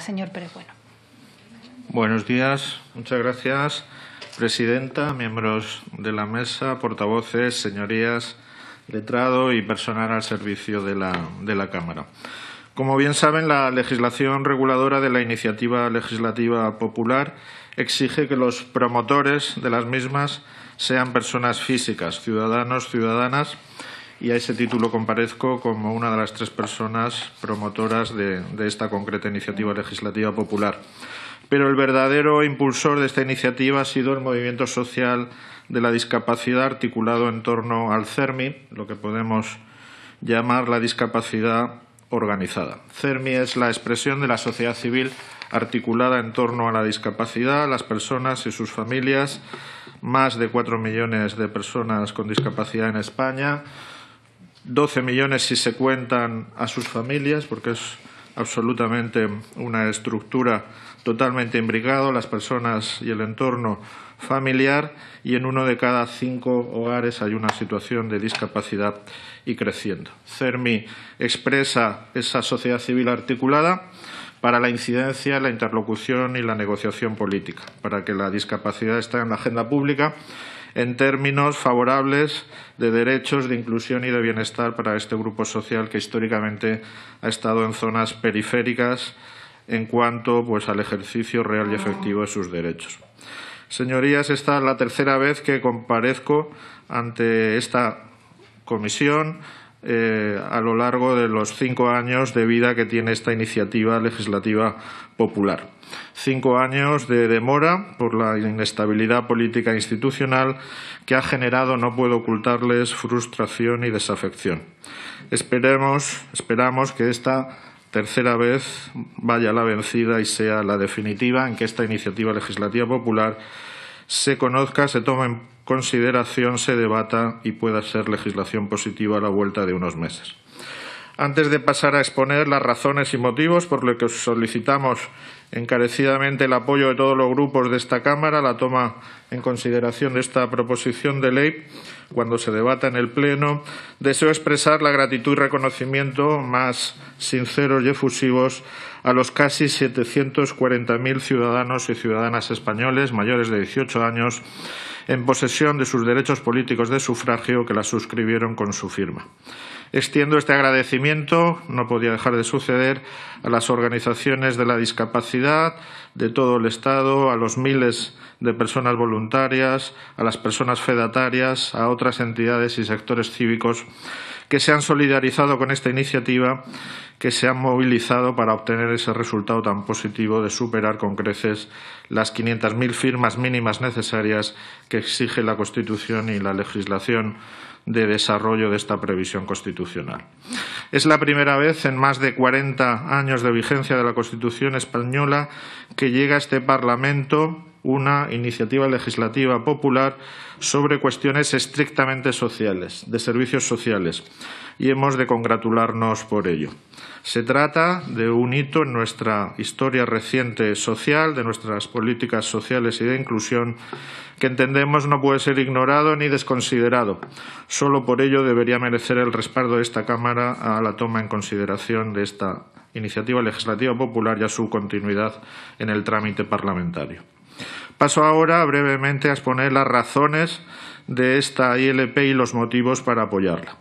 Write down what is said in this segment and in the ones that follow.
señor Pérez Buenos días, muchas gracias, presidenta, miembros de la mesa, portavoces, señorías, letrado y personal al servicio de la, de la Cámara. Como bien saben, la legislación reguladora de la iniciativa legislativa popular exige que los promotores de las mismas sean personas físicas, ciudadanos, ciudadanas, y a ese título comparezco como una de las tres personas promotoras de, esta concreta iniciativa legislativa popular. Pero el verdadero impulsor de esta iniciativa ha sido el movimiento social de la discapacidad articulado en torno al CERMI, lo que podemos llamar la discapacidad organizada. CERMI es la expresión de la sociedad civil articulada en torno a la discapacidad, las personas y sus familias, más de cuatro millones de personas con discapacidad en España, 12 millones si se cuentan a sus familias, porque es absolutamente una estructura totalmente imbricada, las personas y el entorno familiar, y en uno de cada cinco hogares hay una situación de discapacidad y creciendo. CERMI expresa esa sociedad civil articulada para la incidencia, la interlocución y la negociación política, para que la discapacidad esté en la agenda pública en términos favorables de derechos, de inclusión y de bienestar para este grupo social que históricamente ha estado en zonas periféricas en cuanto pues, al ejercicio real y efectivo de sus derechos. Señorías, esta es la tercera vez que comparezco ante esta comisión eh, a lo largo de los cinco años de vida que tiene esta iniciativa legislativa popular. Cinco años de demora por la inestabilidad política institucional que ha generado, no puedo ocultarles, frustración y desafección. Esperemos, esperamos que esta tercera vez vaya la vencida y sea la definitiva en que esta iniciativa legislativa popular se conozca, se tome en consideración se debata y pueda ser legislación positiva a la vuelta de unos meses. Antes de pasar a exponer las razones y motivos por los que solicitamos encarecidamente el apoyo de todos los grupos de esta Cámara, la toma en consideración de esta proposición de ley cuando se debata en el Pleno, deseo expresar la gratitud y reconocimiento más sinceros y efusivos a los casi 740.000 ciudadanos y ciudadanas españoles mayores de 18 años en posesión de sus derechos políticos de sufragio que las suscribieron con su firma. Extiendo este agradecimiento, no podía dejar de suceder, a las organizaciones de la discapacidad de todo el Estado, a los miles de personas voluntarias, a las personas fedatarias, a otras entidades y sectores cívicos que se han solidarizado con esta iniciativa, que se han movilizado para obtener ese resultado tan positivo de superar con creces las 500.000 firmas mínimas necesarias que exige la Constitución y la legislación de desarrollo de esta previsión constitucional. Es la primera vez en más de 40 años de vigencia de la Constitución española que llega a este Parlamento una iniciativa legislativa popular sobre cuestiones estrictamente sociales, de servicios sociales, y hemos de congratularnos por ello. Se trata de un hito en nuestra historia reciente social, de nuestras políticas sociales y de inclusión, que entendemos no puede ser ignorado ni desconsiderado. Solo por ello debería merecer el respaldo de esta Cámara a la toma en consideración de esta iniciativa legislativa popular y a su continuidad en el trámite parlamentario. Paso ahora brevemente a exponer las razones de esta ILP y los motivos para apoyarla.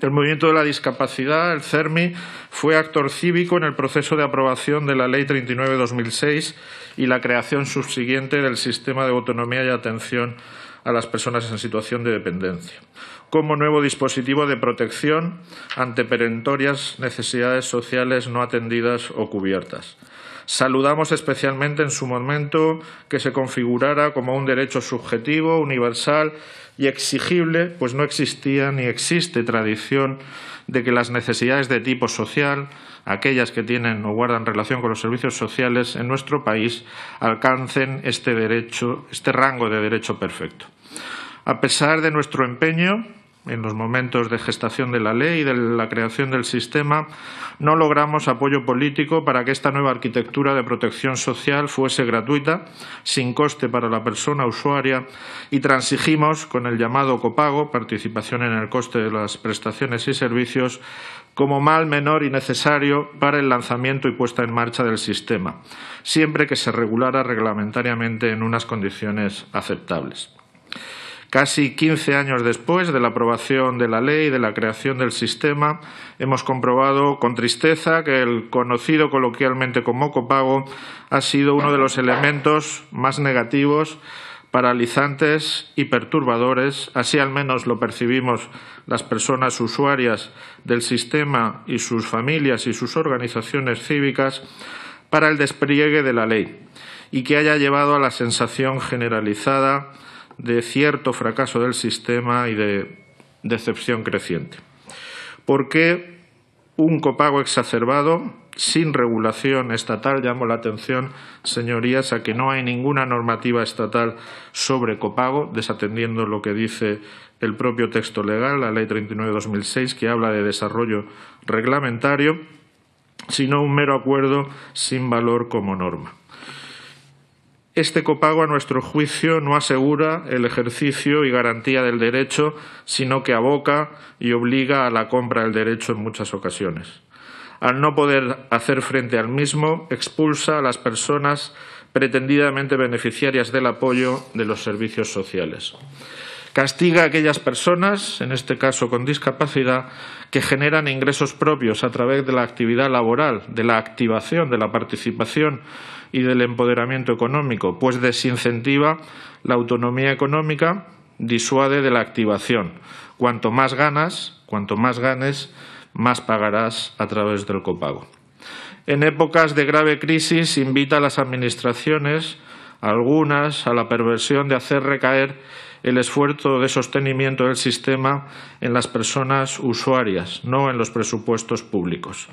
El movimiento de la discapacidad, el CERMI, fue actor cívico en el proceso de aprobación de la Ley 39-2006 y la creación subsiguiente del Sistema de Autonomía y Atención a las Personas en Situación de Dependencia, como nuevo dispositivo de protección ante perentorias necesidades sociales no atendidas o cubiertas. Saludamos especialmente en su momento que se configurara como un derecho subjetivo, universal y exigible, pues no existía ni existe tradición de que las necesidades de tipo social, aquellas que tienen o guardan relación con los servicios sociales en nuestro país, alcancen este derecho, este rango de derecho perfecto. A pesar de nuestro empeño, en los momentos de gestación de la ley y de la creación del sistema, no logramos apoyo político para que esta nueva arquitectura de protección social fuese gratuita, sin coste para la persona usuaria y transigimos con el llamado copago, participación en el coste de las prestaciones y servicios, como mal menor y necesario para el lanzamiento y puesta en marcha del sistema, siempre que se regulara reglamentariamente en unas condiciones aceptables. Casi 15 años después de la aprobación de la ley y de la creación del sistema, hemos comprobado con tristeza que el conocido coloquialmente como copago ha sido uno de los elementos más negativos, paralizantes y perturbadores, así al menos lo percibimos las personas usuarias del sistema y sus familias y sus organizaciones cívicas, para el despliegue de la ley y que haya llevado a la sensación generalizada de cierto fracaso del sistema y de decepción creciente. ¿Por qué un copago exacerbado sin regulación estatal? Llamo la atención, señorías, a que no hay ninguna normativa estatal sobre copago, desatendiendo lo que dice el propio texto legal, la Ley 39-2006, que habla de desarrollo reglamentario, sino un mero acuerdo sin valor como norma. Este copago, a nuestro juicio, no asegura el ejercicio y garantía del derecho, sino que aboca y obliga a la compra del derecho en muchas ocasiones. Al no poder hacer frente al mismo, expulsa a las personas pretendidamente beneficiarias del apoyo de los servicios sociales. Castiga a aquellas personas, en este caso con discapacidad, que generan ingresos propios a través de la actividad laboral, de la activación, de la participación y del empoderamiento económico, pues desincentiva la autonomía económica, disuade de la activación. Cuanto más ganas, cuanto más ganes, más pagarás a través del copago. En épocas de grave crisis invita a las administraciones, algunas, a la perversión de hacer recaer el esfuerzo de sostenimiento del sistema en las personas usuarias, no en los presupuestos públicos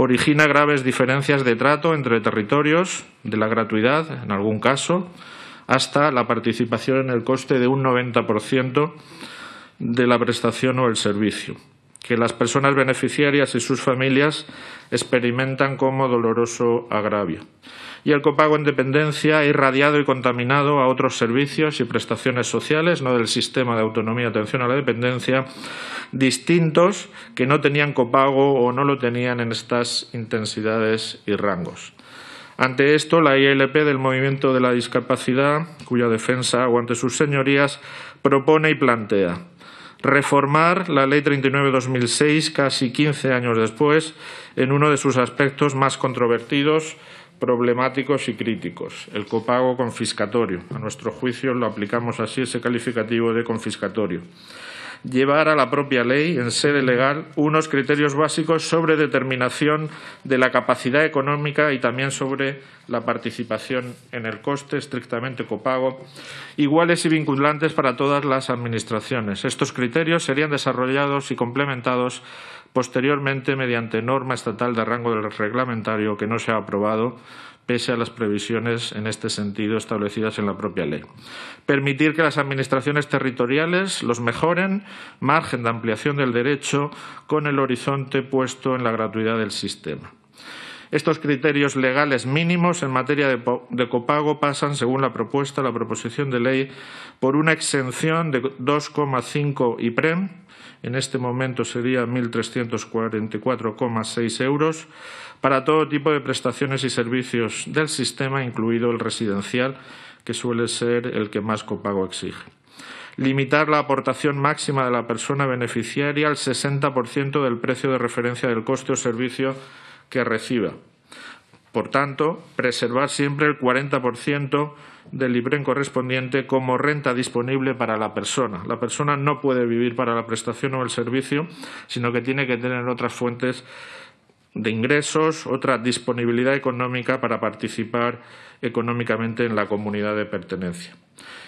origina graves diferencias de trato entre territorios, de la gratuidad, en algún caso, hasta la participación en el coste de un 90% de la prestación o el servicio que las personas beneficiarias y sus familias experimentan como doloroso agravio. Y el copago en dependencia ha irradiado y contaminado a otros servicios y prestaciones sociales, no del sistema de autonomía y atención a la dependencia, distintos que no tenían copago o no lo tenían en estas intensidades y rangos. Ante esto, la ILP del Movimiento de la Discapacidad, cuya defensa aguante sus señorías, propone y plantea reformar la Ley 39-2006, casi 15 años después, en uno de sus aspectos más controvertidos, problemáticos y críticos, el copago confiscatorio. A nuestro juicio lo aplicamos así ese calificativo de confiscatorio llevar a la propia ley en sede legal unos criterios básicos sobre determinación de la capacidad económica y también sobre la participación en el coste estrictamente copago, iguales y vinculantes para todas las administraciones. Estos criterios serían desarrollados y complementados posteriormente mediante norma estatal de rango reglamentario que no se ha aprobado pese a las previsiones en este sentido establecidas en la propia ley. Permitir que las administraciones territoriales los mejoren, margen de ampliación del derecho, con el horizonte puesto en la gratuidad del sistema. Estos criterios legales mínimos en materia de, copago pasan, según la propuesta, la proposición de ley, por una exención de 2,5 IPREM en este momento sería 1.344,6 euros, para todo tipo de prestaciones y servicios del sistema, incluido el residencial, que suele ser el que más copago exige. Limitar la aportación máxima de la persona beneficiaria al 60% del precio de referencia del coste o servicio que reciba. Por tanto, preservar siempre el 40% del IPREN correspondiente como renta disponible para la persona. La persona no puede vivir para la prestación o el servicio, sino que tiene que tener otras fuentes de ingresos, otra disponibilidad económica para participar económicamente en la comunidad de pertenencia.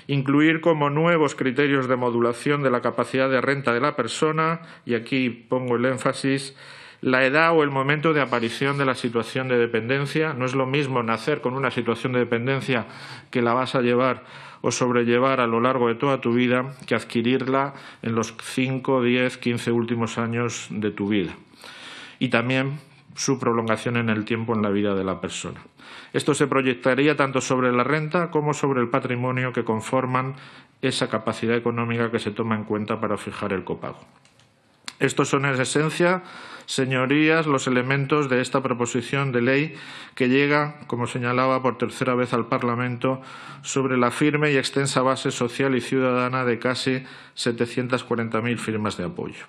Incluir como nuevos criterios de modulación de la capacidad de renta de la persona, y aquí pongo el énfasis, la edad o el momento de aparición de la situación de dependencia. No es lo mismo nacer con una situación de dependencia que la vas a llevar o sobrellevar a lo largo de toda tu vida que adquirirla en los cinco, diez, quince últimos años de tu vida. Y también su prolongación en el tiempo en la vida de la persona. Esto se proyectaría tanto sobre la renta como sobre el patrimonio que conforman esa capacidad económica que se toma en cuenta para fijar el copago. Estos son en esencia, señorías, los elementos de esta proposición de ley que llega, como señalaba por tercera vez al Parlamento, sobre la firme y extensa base social y ciudadana de casi 740.000 firmas de apoyo.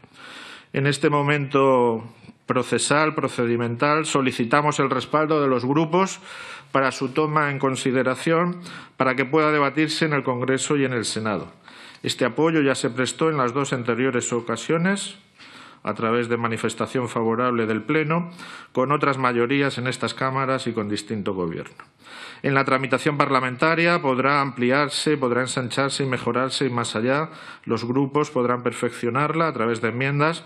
En este momento procesal, procedimental, solicitamos el respaldo de los grupos para su toma en consideración para que pueda debatirse en el Congreso y en el Senado. Este apoyo ya se prestó en las dos anteriores ocasiones a través de manifestación favorable del Pleno, con otras mayorías en estas cámaras y con distinto gobierno. En la tramitación parlamentaria podrá ampliarse, podrá ensancharse y mejorarse y más allá. Los grupos podrán perfeccionarla a través de enmiendas,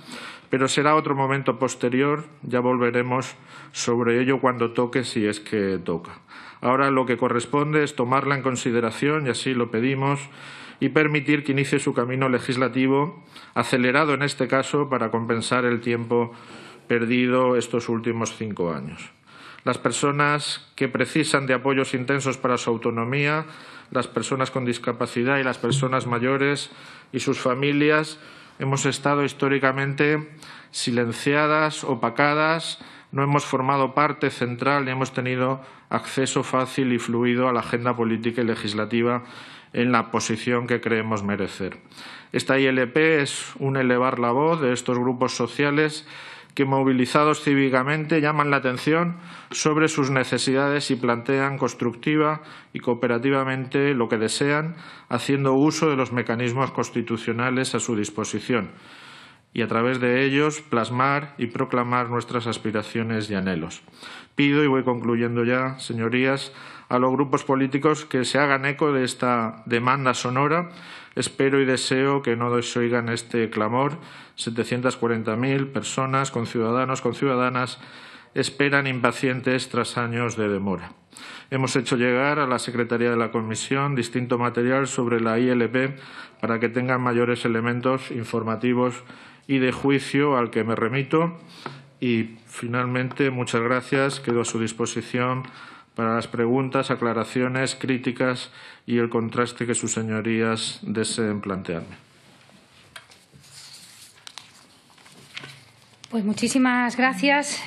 pero será otro momento posterior. Ya volveremos sobre ello cuando toque, si es que toca. Ahora lo que corresponde es tomarla en consideración y así lo pedimos y permitir que inicie su camino legislativo, acelerado en este caso, para compensar el tiempo perdido estos últimos cinco años. Las personas que precisan de apoyos intensos para su autonomía, las personas con discapacidad y las personas mayores y sus familias hemos estado históricamente silenciadas, opacadas, no hemos formado parte central ni hemos tenido acceso fácil y fluido a la agenda política y legislativa en la posición que creemos merecer. Esta ILP es un elevar la voz de estos grupos sociales que movilizados cívicamente llaman la atención sobre sus necesidades y plantean constructiva y cooperativamente lo que desean, haciendo uso de los mecanismos constitucionales a su disposición y a través de ellos plasmar y proclamar nuestras aspiraciones y anhelos. Pido, y voy concluyendo ya, señorías, a los grupos políticos que se hagan eco de esta demanda sonora. Espero y deseo que no desoigan este clamor. 740.000 personas, con ciudadanos, con ciudadanas, esperan impacientes tras años de demora. Hemos hecho llegar a la Secretaría de la Comisión distinto material sobre la ILP para que tengan mayores elementos informativos y de juicio al que me remito. Y finalmente, muchas gracias. Quedo a su disposición para las preguntas, aclaraciones, críticas y el contraste que sus señorías deseen plantearme. Pues muchísimas gracias.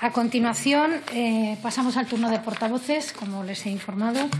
A continuación, eh, pasamos al turno de portavoces, como les he informado.